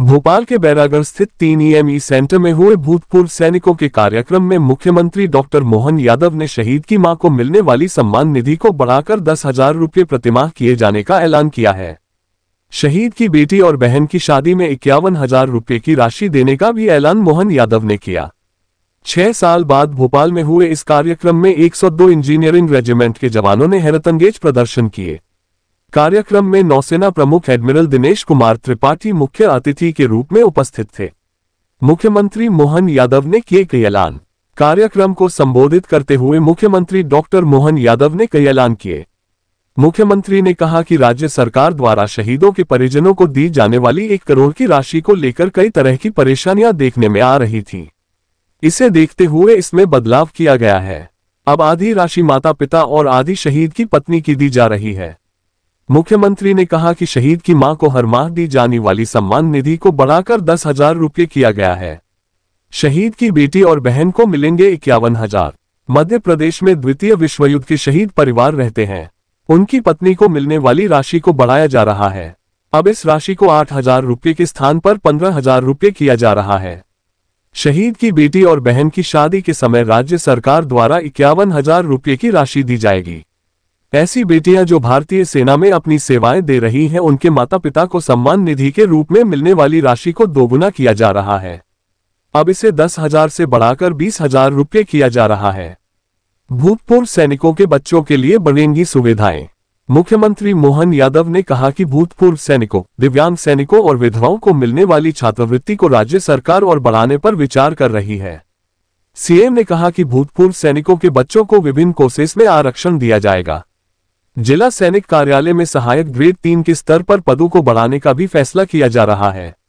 भोपाल के बैरागढ़ स्थित तीन ईएमई e e सेंटर में हुए भूतपूर्व सैनिकों के कार्यक्रम में मुख्यमंत्री डॉक्टर मोहन यादव ने शहीद की मां को मिलने वाली सम्मान निधि को बढ़ाकर दस हजार रूपये प्रतिमाह किए जाने का ऐलान किया है शहीद की बेटी और बहन की शादी में इक्यावन हजार रूपये की राशि देने का भी ऐलान मोहन यादव ने किया छह साल बाद भोपाल में हुए इस कार्यक्रम में एक इंजीनियरिंग रेजिमेंट के जवानों ने हैरतंगेज प्रदर्शन किए कार्यक्रम में नौसेना प्रमुख एडमिरल दिनेश कुमार त्रिपाठी मुख्य अतिथि के रूप में उपस्थित थे मुख्यमंत्री मोहन यादव ने किए कई ऐलान कार्यक्रम को संबोधित करते हुए मुख्यमंत्री डॉक्टर मोहन यादव ने कई ऐलान किए मुख्यमंत्री ने कहा कि राज्य सरकार द्वारा शहीदों के परिजनों को दी जाने वाली एक करोड़ की राशि को लेकर कई तरह की परेशानियां देखने में आ रही थी इसे देखते हुए इसमें बदलाव किया गया है अब आधी राशि माता पिता और आधी शहीद की पत्नी की दी जा रही है मुख्यमंत्री ने कहा कि शहीद की मां को हर माह दी जाने वाली सम्मान निधि को बढ़ाकर दस हजार रूपये किया गया है शहीद की बेटी और बहन को मिलेंगे इक्यावन हजार मध्य प्रदेश में द्वितीय विश्व युद्ध के शहीद परिवार रहते हैं उनकी पत्नी को मिलने वाली राशि को बढ़ाया जा रहा है अब इस राशि को आठ हजार रूपये के स्थान पर पंद्रह हजार रूपये किया जा रहा है शहीद की बेटी और बहन की शादी के समय राज्य सरकार द्वारा इक्यावन हजार रूपये की राशि दी जाएगी ऐसी बेटियां जो भारतीय सेना में अपनी सेवाएं दे रही हैं उनके माता पिता को सम्मान निधि के रूप में मिलने वाली राशि को दोगुना किया जा रहा है अब इसे दस हजार से बढ़ाकर बीस हजार रुपये किया जा रहा है भूतपूर्व सैनिकों के बच्चों के लिए बढ़ेंगी सुविधाएं मुख्यमंत्री मोहन यादव ने कहा कि भूतपूर्व सैनिकों दिव्यांग सैनिकों और विधवाओं को मिलने वाली छात्रवृत्ति को राज्य सरकार और बढ़ाने पर विचार कर रही है सीएम ने कहा कि भूतपूर्व सैनिकों के बच्चों को विभिन्न कोर्सेस में आरक्षण दिया जाएगा जिला सैनिक कार्यालय में सहायक ग्रेड तीन के स्तर पर पदों को बढ़ाने का भी फैसला किया जा रहा है